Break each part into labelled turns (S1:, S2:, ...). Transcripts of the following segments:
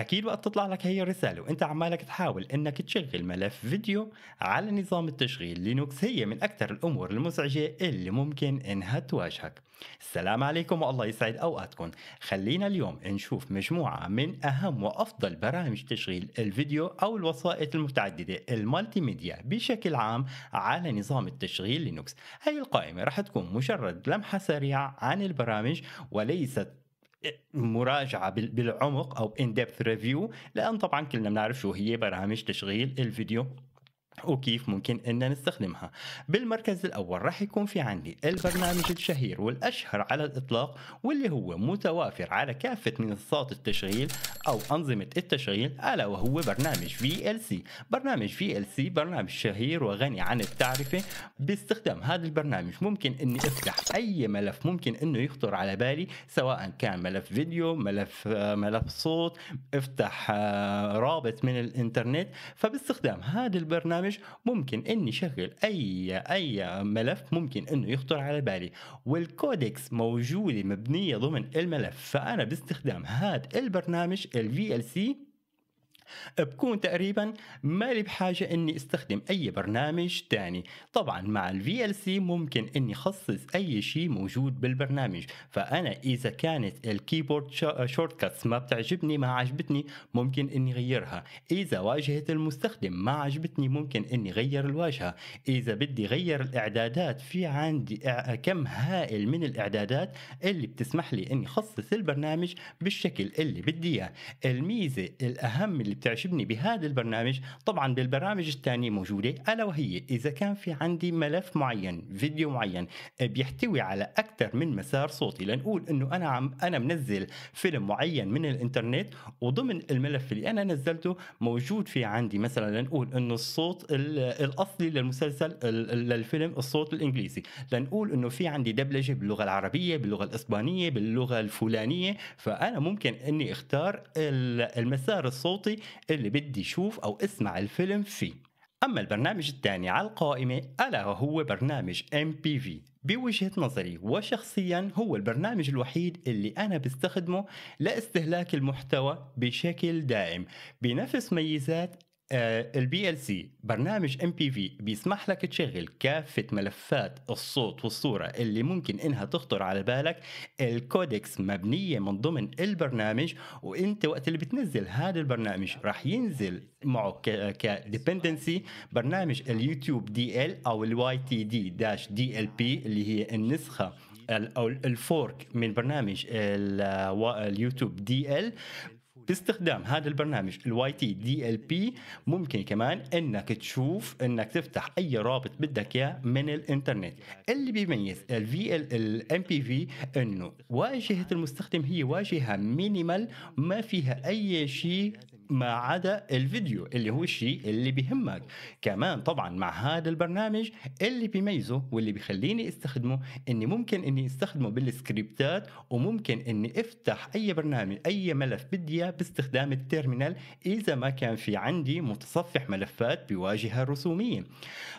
S1: اكيد وقت تطلع لك هي الرساله وانت عمالك تحاول انك تشغل ملف فيديو على نظام التشغيل لينوكس هي من اكثر الامور المزعجه اللي ممكن انها تواجهك السلام عليكم والله يسعد اوقاتكم خلينا اليوم نشوف مجموعه من اهم وافضل برامج تشغيل الفيديو او الوسائط المتعدده المالتي ميديا بشكل عام على نظام التشغيل لينوكس هي القائمه راح تكون مجرد لمحه سريعه عن البرامج وليست مراجعه بالعمق او ان ديبث ريفيو لان طبعا كلنا بنعرف شو هي برامج تشغيل الفيديو وكيف ممكن ان نستخدمها بالمركز الاول راح يكون في عندي البرنامج الشهير والاشهر على الاطلاق واللي هو متوافر على كافه منصات التشغيل او انظمه التشغيل الا وهو برنامج في ال سي برنامج في ال سي برنامج شهير وغني عن التعرفه باستخدام هذا البرنامج ممكن اني افتح اي ملف ممكن انه يخطر على بالي سواء كان ملف فيديو ملف ملف صوت افتح آه، رابط من الانترنت فباستخدام هذا البرنامج برنامج ممكن اني شغل اي اي ملف ممكن انه يخطر على بالي والكودكس موجوده مبنيه ضمن الملف فانا باستخدام هذا البرنامج ال VLC بكون تقريبا مالي بحاجة اني استخدم اي برنامج تاني طبعا مع في ال سي ممكن اني خصص اي شيء موجود بالبرنامج فانا اذا كانت الكيبورد شورت كاتس ما بتعجبني ما عجبتني ممكن اني غيرها اذا واجهة المستخدم ما عجبتني ممكن اني غير الواجهة اذا بدي غير الاعدادات في عندي كم هائل من الاعدادات اللي بتسمح لي اني خصص البرنامج بالشكل اللي بدي اياه الميزة الاهم اللي بتعجبني بهذا البرنامج طبعا بالبرامج الثانية موجودة ألا وهي إذا كان في عندي ملف معين فيديو معين بيحتوي على أكثر من مسار صوتي لنقول إنه أنا عم أنا منزل فيلم معين من الإنترنت وضمن الملف اللي أنا نزلته موجود في عندي مثلا لنقول إنه الصوت الأصلي للمسلسل للفيلم الصوت الإنجليزي لنقول إنه في عندي دبلجة باللغة العربية باللغة الإسبانية باللغة الفلانية فأنا ممكن إني أختار المسار الصوتي اللي بدي شوف أو اسمع الفيلم فيه أما البرنامج الثاني على القائمة ألا وهو برنامج MPV بوجهة نظري وشخصيا هو البرنامج الوحيد اللي أنا بستخدمه لاستهلاك المحتوى بشكل دائم بنفس ميزات آه، البي ال سي برنامج ام بي في بيسمح لك تشغل كافه ملفات الصوت والصوره اللي ممكن انها تخطر على بالك الكودكس مبنيه من ضمن البرنامج وانت وقت اللي بتنزل هذا البرنامج راح ينزل معه كديبندنسي برنامج اليوتيوب دي ال او الواي تي دي داش دي ال بي اللي هي النسخه او الفورك من برنامج اليوتيوب دي ال باستخدام هذا البرنامج الواي تي دي ال بي ممكن كمان انك تشوف انك تفتح اي رابط بدك اياه من الانترنت اللي بيميز الفي الام بي في انه واجهه المستخدم هي واجهه مينيمال ما فيها اي شيء ما عدا الفيديو اللي هو الشيء اللي بيهمك كمان طبعا مع هذا البرنامج اللي بيميزه واللي بيخليني استخدمه اني ممكن اني استخدمه بالسكريبتات وممكن اني افتح اي برنامج اي ملف بدي اياه باستخدام التيرمينال اذا ما كان في عندي متصفح ملفات بواجهه رسوميه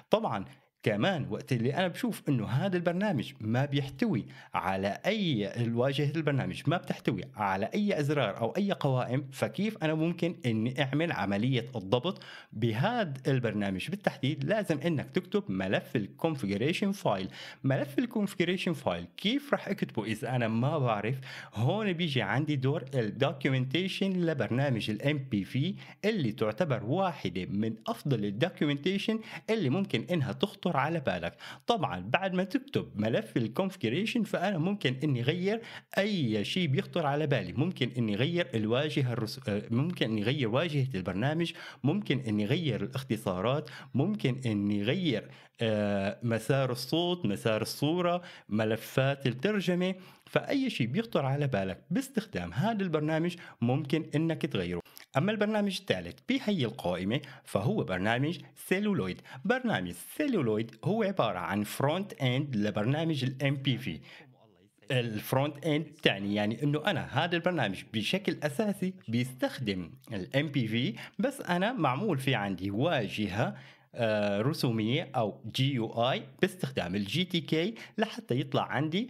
S1: طبعا كمان وقت اللي انا بشوف انه هذا البرنامج ما بيحتوي على اي الواجهه البرنامج ما بتحتوي على اي ازرار او اي قوائم فكيف انا ممكن اني اعمل عمليه الضبط بهذا البرنامج بالتحديد لازم انك تكتب ملف الكونفجريشن فايل ملف الكونفجريشن فايل كيف راح اكتبه اذا انا ما بعرف هون بيجي عندي دور الدوكيومنتيشن لبرنامج الام بي في اللي تعتبر واحده من افضل الدوكيومنتيشن اللي ممكن انها تخطر يخطر على بالك طبعا بعد ما تكتب ملف الكونفجريشن فانا ممكن اني اغير اي شيء بيخطر على بالي ممكن اني اغير الواجهه الرس... ممكن اني اغير واجهه البرنامج ممكن اني اغير الاختصارات ممكن اني اغير آه، مسار الصوت مسار الصوره ملفات الترجمه فأي شيء بيخطر على بالك باستخدام هذا البرنامج ممكن أنك تغيره أما البرنامج الثالث بهي القائمة فهو برنامج سيلولويد برنامج سيلولويد هو عبارة عن فرونت اند لبرنامج الام بي في الفرونت اند تاني يعني انه انا هذا البرنامج بشكل اساسي بيستخدم الام بي في بس انا معمول في عندي واجهه آه، رسوميه او جي يو اي باستخدام الجي تي كي لحتى يطلع عندي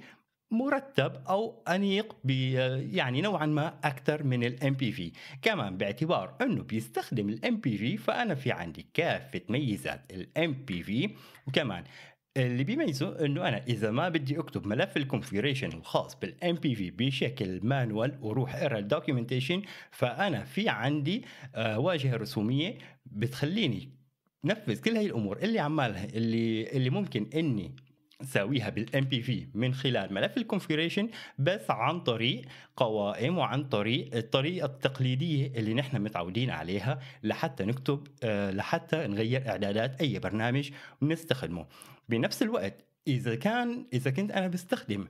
S1: مرتب او انيق يعني نوعا ما اكثر من الام بي في كمان باعتبار انه بيستخدم الام بي في فانا في عندي كافه ميزات الام بي في وكمان اللي بيميزه انه انا اذا ما بدي اكتب ملف الكونفيجريشن الخاص بالام بي في بشكل مانوال وروح اقرا الدوكيومنتيشن فانا في عندي آه، واجهه رسوميه بتخليني نفذ كل هاي الامور اللي عمالها اللي اللي ممكن اني ساويها بالام بي في من خلال ملف الكونفيجريشن بس عن طريق قوائم وعن طريق الطريقه التقليديه اللي نحن متعودين عليها لحتى نكتب آه، لحتى نغير اعدادات اي برنامج بنستخدمه بنفس الوقت اذا كان اذا كنت انا بستخدم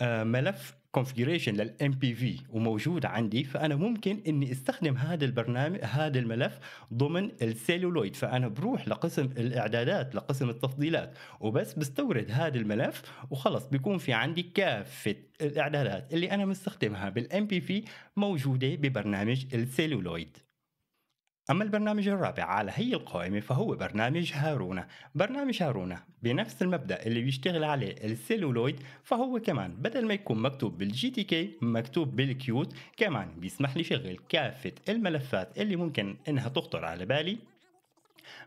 S1: آه، ملف كونفجريشن للام بي في وموجود عندي فانا ممكن اني استخدم هذا البرنامج هذا الملف ضمن السيلولويد فانا بروح لقسم الاعدادات لقسم التفضيلات وبس بستورد هذا الملف وخلص بيكون في عندي كافه الاعدادات اللي انا مستخدمها بالام بي في موجوده ببرنامج السيلولويد أما البرنامج الرابع على هي القائمة فهو برنامج هارونا برنامج هارونا بنفس المبدأ اللي بيشتغل عليه السيلولويد فهو كمان بدل ما يكون مكتوب بالجي تي كي مكتوب بالكيوت كمان بيسمح لي شغل كافة الملفات اللي ممكن إنها تخطر على بالي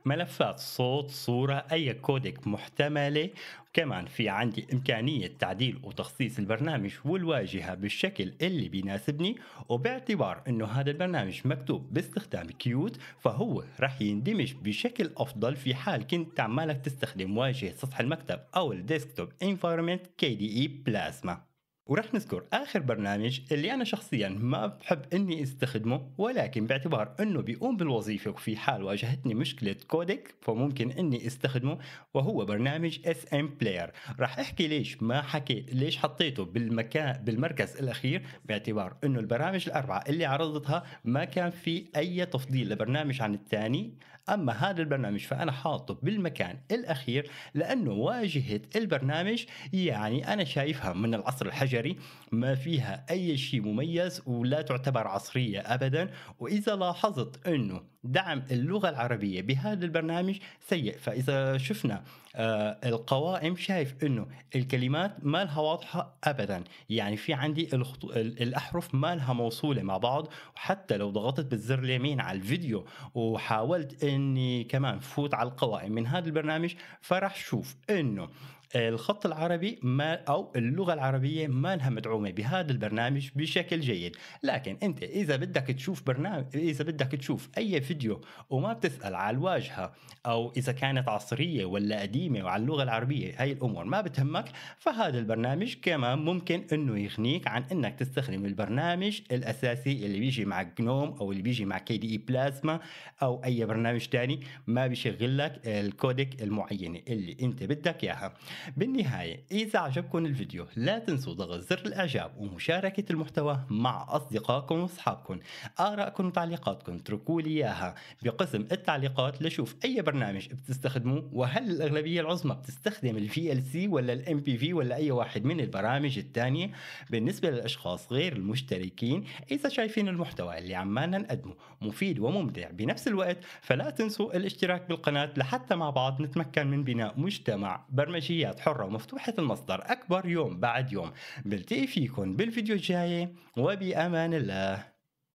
S1: ملفات صوت صورة أي كودك محتملة وكمان في عندي إمكانية تعديل وتخصيص البرنامج والواجهة بالشكل اللي بيناسبني وباعتبار أنه هذا البرنامج مكتوب باستخدام كيوت فهو رح يندمج بشكل أفضل في حال كنت عمالك تستخدم واجهة سطح المكتب أو الديسكتوب انفايرمنت كي دي اي بلازما ورح نذكر آخر برنامج اللي أنا شخصيا ما بحب إني استخدمه ولكن باعتبار إنه بيقوم بالوظيفة وفي حال واجهتني مشكلة كودك فممكن إني استخدمه وهو برنامج اس ام بلاير راح أحكي ليش ما حكيت ليش حطيته بالمكان بالمركز الأخير باعتبار إنه البرامج الأربعة اللي عرضتها ما كان في أي تفضيل لبرنامج عن الثاني اما هذا البرنامج فانا حاطه بالمكان الاخير لانه واجهه البرنامج يعني انا شايفها من العصر الحجري ما فيها اي شيء مميز ولا تعتبر عصريه ابدا واذا لاحظت انه دعم اللغه العربيه بهذا البرنامج سيء فاذا شفنا آه، القوائم شايف انه الكلمات ما لها واضحه ابدا يعني في عندي الاحرف ما لها موصوله مع بعض وحتى لو ضغطت بالزر اليمين على الفيديو وحاولت اني كمان فوت على القوائم من هذا البرنامج فراح شوف انه الخط العربي ما او اللغه العربيه ما لها مدعومه بهذا البرنامج بشكل جيد لكن انت اذا بدك تشوف برنامج اذا بدك تشوف اي فيديو وما بتسال على الواجهه او اذا كانت عصريه ولا قديمه وعلى اللغه العربيه هاي الامور ما بتهمك فهذا البرنامج كمان ممكن انه يغنيك عن انك تستخدم البرنامج الاساسي اللي بيجي مع جنوم او اللي بيجي مع كي دي اي بلازما او اي برنامج تاني ما بيشغل لك الكودك المعينه اللي انت بدك اياها بالنهاية إذا عجبكم الفيديو لا تنسوا ضغط زر الإعجاب ومشاركة المحتوى مع أصدقائكم وأصحابكم آرائكم وتعليقاتكم اتركوا لي إياها بقسم التعليقات لشوف أي برنامج بتستخدموه وهل الأغلبية العظمى بتستخدم الفي ال سي ولا الام بي في ولا أي واحد من البرامج الثانية بالنسبة للأشخاص غير المشتركين إذا شايفين المحتوى اللي عمالنا نقدمه مفيد وممتع بنفس الوقت فلا تنسوا الاشتراك بالقناة لحتى مع بعض نتمكن من بناء مجتمع برمجيات تغطيات حرة ومفتوحة المصدر أكبر يوم بعد يوم بلتقي فيكن بالفيديو الجاي وبأمان الله